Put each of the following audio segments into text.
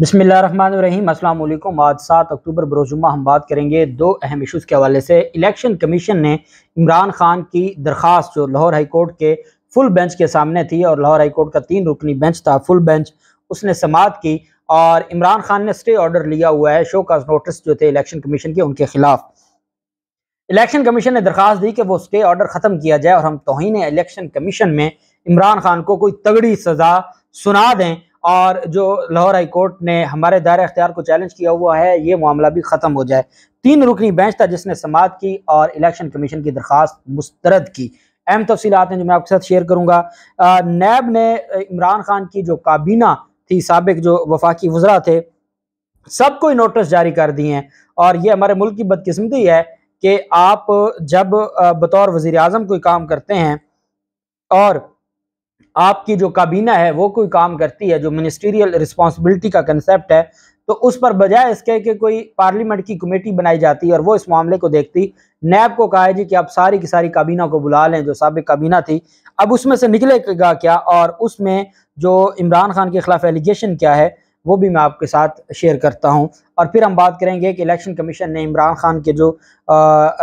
बिसमिल्ल रहीम अल्लाम आज सात अक्टूबर बरोजुमा हम बात करेंगे दो अहम इश्यूज़ के हवाले से इलेक्शन कमीशन ने इमरान खान की दरख्वास जो लाहौर हाई कोर्ट के फुल बेंच के सामने थी और लाहौर हाई कोर्ट का तीन रुकनी बेंच था फुल बेंच उसने समात की और इमरान खान ने स्टे ऑर्डर लिया हुआ है शो काज नोटिस जो थे इलेक्शन कमीशन के उनके खिलाफ इलेक्शन कमीशन ने दरख्वास दी कि वो स्टे ऑर्डर ख़त्म किया जाए और हम तोहन इलेक्शन कमीशन में इमरान खान को कोई तगड़ी सज़ा सुना दें और जो लाहौर हाई कोर्ट ने हमारे दायरे अख्तियार को चैलेंज किया हुआ है ये मामला भी ख़त्म हो जाए तीन रुकनी बेंच था जिसने समात की और इलेक्शन कमीशन की दरख्वास्त मुस्तरद की अहम तफसी हैं जो मैं आपके साथ शेयर करूँगा नैब ने इमरान खान की जो काबीना थी सबक जो वफाकी वज्रा थे सबको नोटिस जारी कर दिए हैं और ये हमारे मुल्क की बदकिस्मती है कि आप जब बतौर वजीर अजम कोई काम करते हैं और आपकी जो काबीना है वो कोई काम करती है जो मिनिस्ट्रियल रिस्पॉन्सिबिलिटी का कंसेप्ट है तो उस पर बजाय इसके कि कोई पार्लियामेंट की कमेटी बनाई जाती है और वो इस मामले को देखती नैब को कहा है जी कि आप सारी की सारी काबीना को बुला लें जो सबक काबीना थी अब उसमें से निकलेगा क्या और उसमें जो इमरान खान के खिलाफ एलिगेशन क्या है वो भी मैं आपके साथ शेयर करता हूँ और फिर हम बात करेंगे कि इलेक्शन कमीशन ने इमरान खान के जो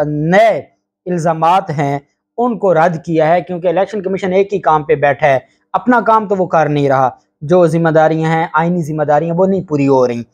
नए इल्ज़ाम हैं उनको रद्द किया है क्योंकि इलेक्शन कमीशन एक ही काम पे बैठा है अपना काम तो वो कर नहीं रहा जो जिम्मेदारियां हैं आईनी जिम्मेदारियां वो नहीं पूरी हो रही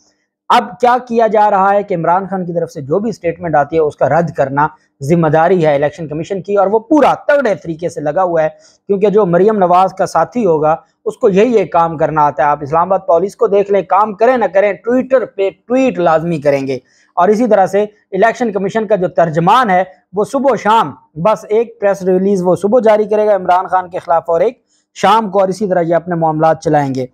अब क्या किया जा रहा है कि इमरान खान की तरफ से जो भी स्टेटमेंट आती है उसका रद्द करना जिम्मेदारी है इलेक्शन कमीशन की और वो पूरा तगड़े तरीके से लगा हुआ है क्योंकि जो मरियम नवाज का साथी होगा उसको यही एक काम करना आता है आप इस्लामाबाद पॉलिस को देख लें काम करें ना करें ट्विटर पे ट्वीट लाजमी करेंगे और इसी तरह से इलेक्शन कमीशन का जो तर्जमान है वो सुबह शाम बस एक प्रेस रिलीज़ वो सुबह जारी करेगा इमरान खान के खिलाफ और एक शाम को और इसी तरह ये अपने मामला चलाएंगे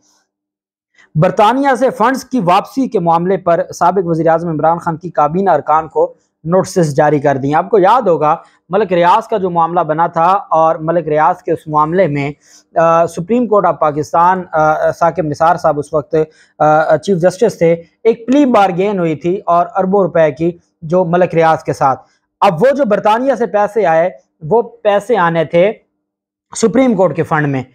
बरतानिया से फंड्स की वापसी के मामले पर सबक वजी अजम इमरान खान की काबीना अरकान को नोटिस जारी कर दिए आपको याद होगा मलिक रियाज का जो मामला बना था और मलिक रियाज के उस मामले में आ, supreme court of Pakistan Saqib Nisar साहब उस वक्त आ, चीफ जस्टिस थे एक प्ली बारगेन हुई थी और अरबों रुपए की जो मलिक रियाज के साथ अब वो जो बरतानिया से पैसे आए वो पैसे आने थे सुप्रीम कोर्ट के फंड में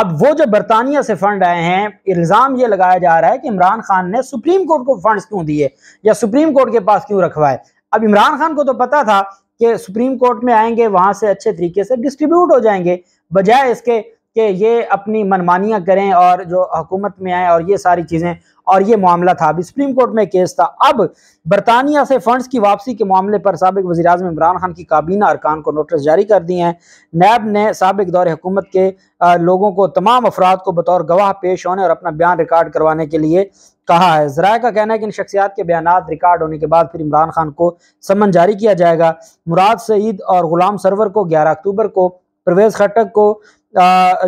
अब वो जो बरतानिया से फंड आए हैं इल्ज़ाम ये लगाया जा रहा है कि इमरान खान ने सुप्रीम कोर्ट को फंड्स क्यों दिए या सुप्रीम कोर्ट के पास क्यों रखवाए अब इमरान खान को तो पता था कि सुप्रीम कोर्ट में आएंगे वहां से अच्छे तरीके से डिस्ट्रीब्यूट हो जाएंगे बजाय इसके कि ये अपनी मनमानियां करें और जो हुकूमत में आए और ये सारी चीज़ें और ये मामला था अब सुप्रीम कोर्ट में केस था अब बरतानिया से फंड्स की वापसी के मामले पर सबक वजी अजम इमरान खान की काबीना अरकान को नोटिस जारी कर दिए हैं नैब ने सबक दौर हुकूमत के लोगों को तमाम अफराद को बतौर गवाह पेश होने और अपना बयान रिकॉर्ड करवाने के लिए कहा है जरा का कहना है कि इन शख्सियात के बयान रिकॉर्ड होने के बाद फिर इमरान खान को समन जारी किया जाएगा मुराद सईद और गुलाम सरवर को ग्यारह अक्टूबर को परवेज़ खटक को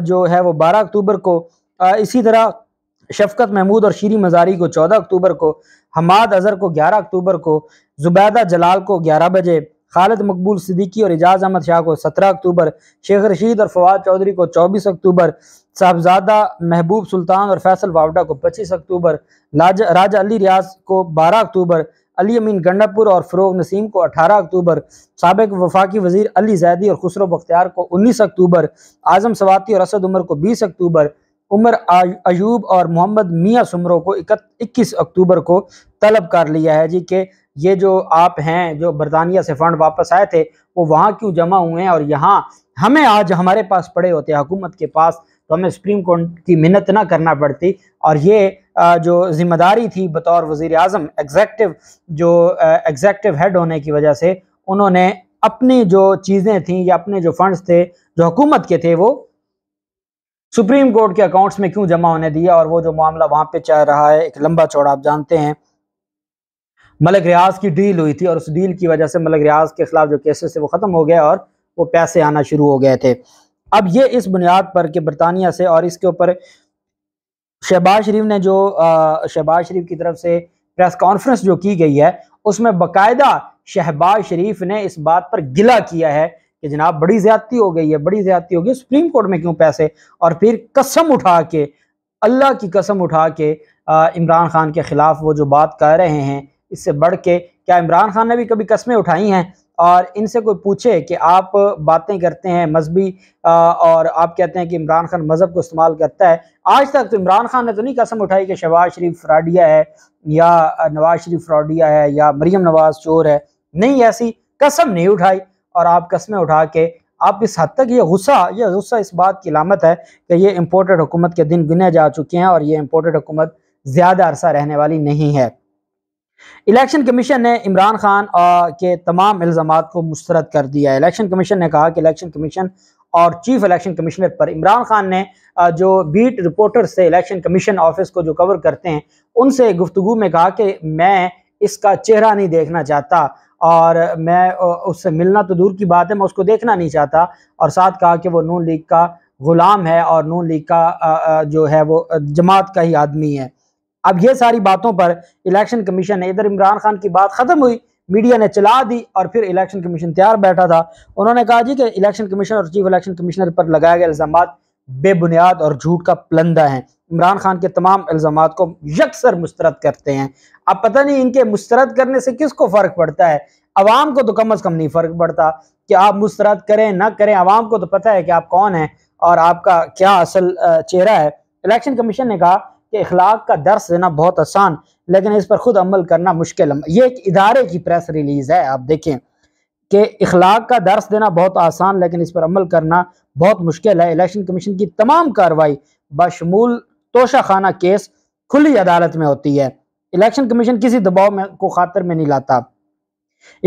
जो है वो बारह अक्टूबर को इसी तरह शफकत महमूद और शीरी मजारी को 14 अक्टूबर को हमाद अजहर को 11 अक्टूबर को जुबैदा जलाल को 11 बजे खालिद मकबूल सिद्दीकी और एजाज अहमद शाह को 17 अक्टूबर शेख रशीद और फवाद चौधरी को 24 अक्टूबर साहबजादा महबूब सुल्तान और फैसल वावडा को 25 अक्टूबर राजा अली रियाज को 12 अक्टूबर अली अमीन गंडापुर और फरोग नसीम को 18 अक्टूबर सबक वफाकी वजीर अली जैदी और खुसरो बख्तियार को 19 अक्टूबर आजम सवाती और असद उमर को 20 अक्टूबर उमर अयूब और मोहम्मद मियाँ सुमरों को इक्कीस अक्टूबर को तलब कर लिया है जी के ये जो आप हैं जो बरतानिया से फंड वापस आए थे वो वहाँ क्यों जमा हुए हैं और यहाँ हमें आज हमारे पास पड़े होते हुकूमत के पास तो हमें सुप्रीम कोर्ट की मिन्नत ना करना पड़ती और ये जो जिम्मेदारी थी बतौर वजीर अजम एग्जैक्टिव जो एग्जैक्टिव हेड होने की वजह से उन्होंने अपनी जो चीज़ें थी या अपने जो फंड्स थे जो हुकूमत के थे वो सुप्रीम कोर्ट के अकाउंट्स में क्यों जमा होने दिया और वो जो मामला वहां पे चल रहा है एक लंबा चौड़ा आप जानते हैं मलक रियाज की डील हुई थी और उस डील की वजह से मलक रियाज के खिलाफ जो केसेस थे वो ख़त्म हो गए और वो पैसे आना शुरू हो गए थे अब ये इस बुनियाद पर कि बरतानिया से और इसके ऊपर शहबाज शरीफ ने जो शहबाज शरीफ की तरफ से प्रेस कॉन्फ्रेंस जो की गई है उसमें बाकायदा शहबाज शरीफ ने इस बात पर गिला किया है कि जनाब बड़ी ज्यादती हो गई है बड़ी ज्यादती हो गई सुप्रीम कोर्ट में क्यों पैसे और फिर कसम उठा के अल्लाह की कसम उठा के इमरान खान के ख़िलाफ़ वो जो बात कर रहे हैं इससे बढ़ के क्या इमरान खान ने भी कभी कस्में उठाई हैं और इनसे कोई पूछे कि आप बातें करते हैं मजहबी और आप कहते हैं कि इमरान खान मज़हब को इस्तेमाल करता है आज तक तो इमरान खान ने तो नहीं कसम उठाई कि शहबाज शरीफ फ्राडिया है या नवाज शरीफ फ्राडिया है या मरीम नवाज चोर है नहीं ऐसी कसम नहीं उठाई और आप कस्में उठा के आप इस हद तक ये गुस्सा ये गुस्सा इस बात की लामत है कि ये इम्पोर्टेड हुकूमत के दिन गिने जा चुके हैं और ये इम्पोर्टेड हुकूमत ज़्यादा अरसा रहने वाली नहीं है इलेक्शन कमीशन ने इमरान खान के तमाम इल्ज़ाम को मुस्रद कर दिया है इलेक्शन कमीशन ने कहा कि इलेक्शन कमीशन और चीफ इलेक्शन कमिश्नर पर इमरान खान ने जो बीट रिपोर्टर से इलेक्शन कमीशन ऑफिस को जो कवर करते हैं उनसे गुफ्तु में कहा कि मैं इसका चेहरा नहीं देखना चाहता और मैं उससे मिलना तो दूर की बात है मैं उसको देखना नहीं चाहता और साथ कहा कि वो नून लीग का ग़ुलाम है और नून लीग का जो है वो जमात का ही आदमी है अब ये सारी बातों पर इलेक्शन कमीशन ने इधर इमरान खान की बात ख़त्म हुई मीडिया ने चला दी और फिर इलेक्शन कमीशन तैयार बैठा था उन्होंने कहा जी कि इलेक्शन कमीशन और चीफ इलेक्शन कमिश्नर पर लगाए गए इल्ज़ाम बेबुनियाद और झूठ का पलंदा है इमरान खान के तमाम इल्ज़ाम को यकसर मुस्तरद करते हैं अब पता नहीं इनके मुस्तरद करने से किसको फ़र्क पड़ता है आवाम को तो कम अज़ कम नहीं फ़र्क पड़ता कि आप मुस्तरद करें ना करें आवाम को तो पता है कि आप कौन है और आपका क्या असल चेहरा है इलेक्शन कमीशन ने कहा कि इखलाक का दर्श देना बहुत आसान लेकिन इस पर ख़ुद अमल करना मुश्किल ये एक इदारे की प्रेस रिलीज़ है आप देखें कि इखलाक का दर्श देना बहुत आसान लेकिन इस पर अमल करना बहुत मुश्किल है इलेक्शन कमीशन की तमाम कार्रवाई बशमूल तोशा खाना केस खुली अदालत में होती है इलेक्शन कमीशन किसी दबाव में को खातर में नहीं लाता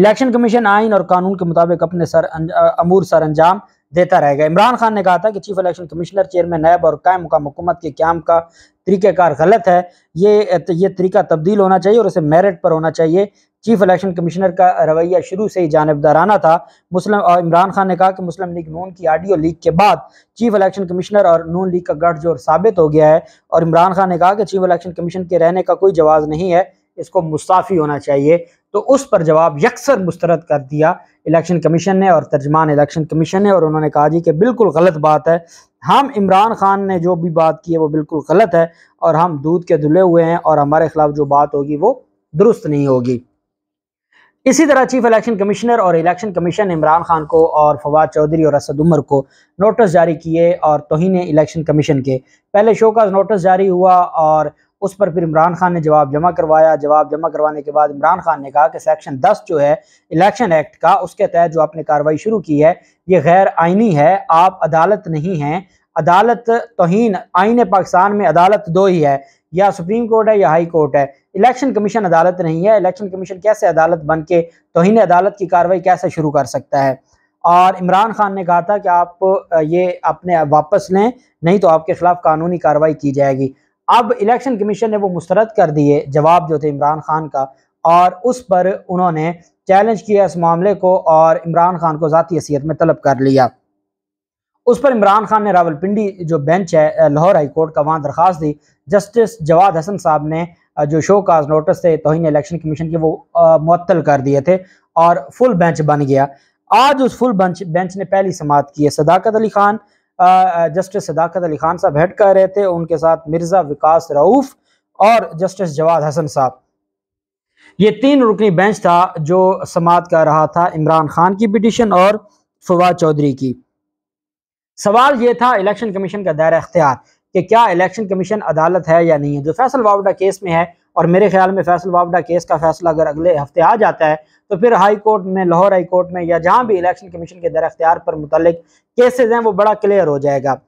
इलेक्शन कमीशन आइन और कानून के मुताबिक अपने सर अं-, अमूर सर अंजाम देता रहेगा इमरान खान ने कहा था कि chief election commissioner chairman NAB और कायम मुकाम हुकूमत के क्याम का तरीकेकार गलत है ये ये तरीका तब्दील होना चाहिए और उसे मेरिट पर होना चाहिए चीफ इलेक्शन कमिश्नर का रवैया शुरू से ही जानबदाराना था मुस्लिम और इमरान खान ने कहा कि मुस्लिम लीग नून की आडियो लीक के बाद चीफ इलेक्शन कमिश्नर और नून लीग का गठजोड़ साबित हो गया है और इमरान खान ने कहा कि चीफ इलेक्शन कमीशन के रहने का कोई जवाब नहीं है इसको मुस्ताफ़ी होना चाहिए तो उस पर जवाब यकसर मुस्तरद कर दिया इलेक्शन कमीशन ने और तर्जमान इलेक्शन कमीशन ने और उन्होंने कहा जी कि बिल्कुल गलत बात है हम इमरान खान ने जो भी बात की है वो बिल्कुल गलत है और हम दूध के धुले हुए हैं और हमारे खिलाफ जो बात होगी वो दुरुस्त नहीं होगी इसी तरह चीफ इलेक्शन कमिश्नर और इलेक्शन कमीशन इमरान खान को और फवाद चौधरी और असद उमर को नोटिस जारी किए और तोहन इलेक्शन कमीशन के पहले शो का नोटिस जारी हुआ और उस पर फिर इमरान खान ने जवाब जमा करवाया जवाब जमा करवाने के बाद इमरान खान ने कहा कि सेक्शन 10 जो है इलेक्शन एक्ट का उसके तहत जो आपने कार्रवाई शुरू की है ये गैर आइनी है आप अदालत नहीं हैं अदालत तोहन आइन पाकिस्तान में अदालत दो ही है या सुप्रीम कोर्ट है या हाई कोर्ट है इलेक्शन कमीशन अदालत नहीं है इलेक्शन कमीशन कैसे अदालत बन के तोहन अदालत की कार्रवाई कैसे शुरू कर सकता है और इमरान खान ने कहा था कि आप ये अपने वापस लें नहीं तो आपके खिलाफ कानूनी कार्रवाई की जाएगी अब इलेक्शन कमीशन ने वो मुस्तरद कर दिए जवाब जो थे इमरान खान का और उस पर उन्होंने चैलेंज किया इस मामले को और इमरान खान को ज़ाती हैसीत में तलब कर लिया उस पर इमरान खान ने रावलपिंडी जो बेंच है लाहौर हाई कोर्ट का वहाँ दरख्वास्त दी जस्टिस जवाद हसन साहब ने जो शो काज नोटिस थे तोहन इलेक्शन कमीशन के वो मअतल कर दिए थे और फुल बेंच बन गया आज उस फुल बेंच बेंच ने पहली समात की है सदाकत अली खान जस्टिस सदाकत अली खान साहब हेड कर रहे थे उनके साथ मिर्ज़ा विकास रऊफ़ और जस्टिस जवाद हसन साहब ये तीन रुकनी बेंच था जो समात कर रहा था इमरान खान की पिटिशन और फवाद चौधरी की सवाल ये था इलेक्शन कमीशन का दायरा अख्तियार कि क्या इलेक्शन कमीशन अदालत है या नहीं है जो फैसल वावडा केस में है और मेरे ख्याल में फैसल वावडा केस का फैसला अगर अगले हफ्ते आ जाता है तो फिर हाई कोर्ट में लाहौर हाई कोर्ट में या जहां भी इलेक्शन कमीशन के दर अख्तियार पर मुतलिक केसेज हैं वो बड़ा क्लियर हो जाएगा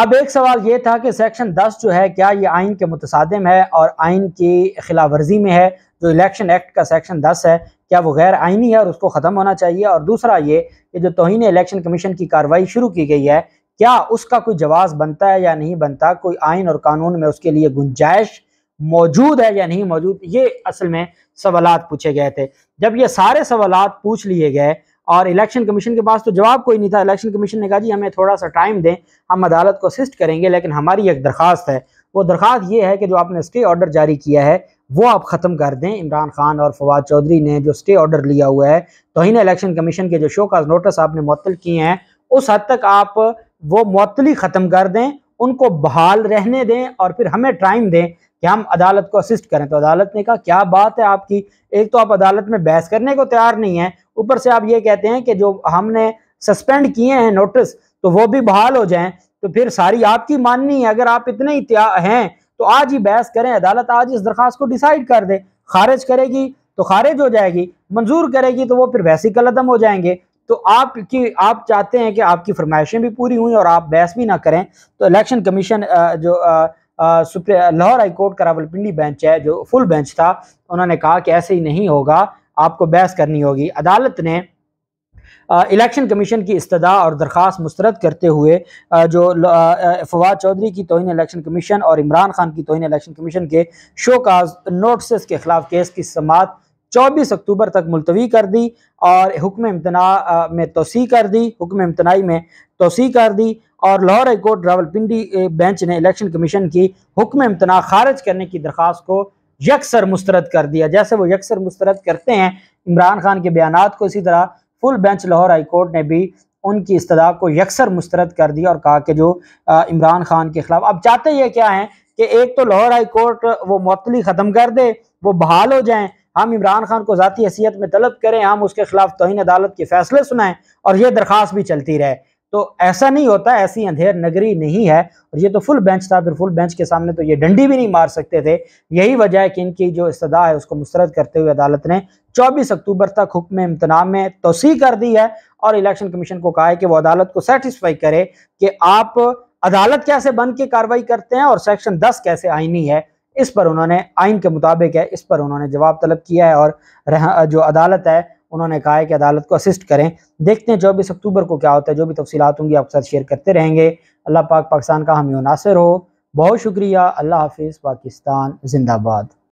अब एक सवाल ये था कि सेक्शन 10 जो है क्या ये आइन के मुतसादम है और आइन की खिलाफ वर्जी में है जो इलेक्शन एक्ट का सेक्शन 10 है क्या वो गैर आइनी है और उसको ख़त्म होना चाहिए और दूसरा ये कि जो तोहन इलेक्शन कमीशन की कार्रवाई शुरू की गई है क्या उसका कोई जवाब बनता है या नहीं बनता कोई आइन और कानून में उसके लिए गुंजाइश मौजूद है या नहीं मौजूद ये असल में सवाल पूछे गए थे जब ये सारे सवाल पूछ लिए गए और इलेक्शन कमीशन के पास तो जवाब कोई नहीं था इलेक्शन कमीशन ने कहा जी हमें थोड़ा सा टाइम दें हम अदालत को असिस्ट करेंगे लेकिन हमारी एक दरख्वास्त है वो दरख्वास्त ये है कि जो आपने स्टे ऑर्डर जारी किया है वो आप ख़त्म कर दें इमरान खान और फवाद चौधरी ने जो स्टे ऑर्डर लिया हुआ है तोहन इलेक्शन कमीशन के जो शो का नोटिस आपने मुतल किए हैं उस हद तक आप वो मअतली ख़त्म कर दें उनको बहाल रहने दें और फिर हमें टाइम दें कि हम अदालत को असिस्ट करें तो अदालत ने कहा क्या बात है आपकी एक तो आप अदालत में बहस करने को तैयार नहीं है ऊपर से आप ये कहते हैं कि जो हमने सस्पेंड किए हैं नोटिस तो वो भी बहाल हो जाएं तो फिर सारी आपकी माननी है अगर आप इतने ही हैं तो आज ही बहस करें अदालत आज इस दरख्वास्त को डिसाइड कर दे खारिज करेगी तो खारिज हो जाएगी मंजूर करेगी तो वो फिर वैसे कलदम हो जाएंगे तो आप की आप चाहते हैं कि आपकी फरमाइशें भी पूरी हुई और आप बहस भी ना करें तो इलेक्शन कमीशन जो लाहौर हाई कोर्ट का रावलपिंडी बेंच है जो फुल बेंच था उन्होंने कहा कि ऐसे ही नहीं होगा आपको बहस करनी होगी अदालत ने इलेक्शन कमीशन की इस्तः और दरख्वास्त मुस्रद करते हुए आ, जो फवाद चौधरी की तोहन इलेक्शन कमीशन और इमरान खान की तोहन इलेक्शन कमीशन के शो काज नोटिस के खिलाफ केस की समात 24 अक्टूबर तक मुलतवी कर दी और हुक्म इम्तना में तोसी कर दी हुक्म इम्तनाई में तोसी कर दी और Lahore high court Rawalpindi bench ने इलेक्शन कमीशन की हुक्म इम्तना खारिज करने की दरख्वास्त को यकसर मुस्तरद कर दिया जैसे वो यकसर मुस्तरद करते हैं इमरान खान के बयान को इसी तरह full bench Lahore high court ने भी उनकी इस्तदा को यकसर मुस्तरद कर दिया और कहा कि जो इमरान खान के खिलाफ अब चाहते ये क्या है कि एक तो लाहौर हाई कोर्ट वो मअतली ख़त्म कर दे वो बहाल हो जाए हम इमरान खान को ज़ाती हैसियत में तलब करें हम उसके खिलाफ तोहन अदालत के फैसले सुनाएं और ये दरख्वास्त भी चलती रहे तो ऐसा नहीं होता ऐसी अंधेर नगरी नहीं है और ये तो फुल बेंच था फिर फुल बेंच के सामने तो ये डंडी भी नहीं मार सकते थे यही वजह है कि इनकी जो इस्तः है उसको मुस्रद करते हुए अदालत ने 24 अक्टूबर तक हुक्म इम्तना में तोसी कर दी है और इलेक्शन कमीशन को कहा है कि वो अदालत को सेटिस्फाई करे कि आप अदालत कैसे बन के कार्रवाई करते हैं और सेक्शन दस कैसे आईनी है इस पर उन्होंने आइन के मुताबिक है इस पर उन्होंने जवाब तलब किया है और जो अदालत है उन्होंने कहा है कि अदालत को असिस्ट करें देखते हैं चौबीस अक्टूबर को क्या होता है जो भी तफसीत होंगी आपके साथ शेयर करते रहेंगे अल्लाह पाक पाकिस्तान का हमसर हो बहुत शुक्रिया अल्लाह हाफिज़ पाकिस्तान जिंदाबाद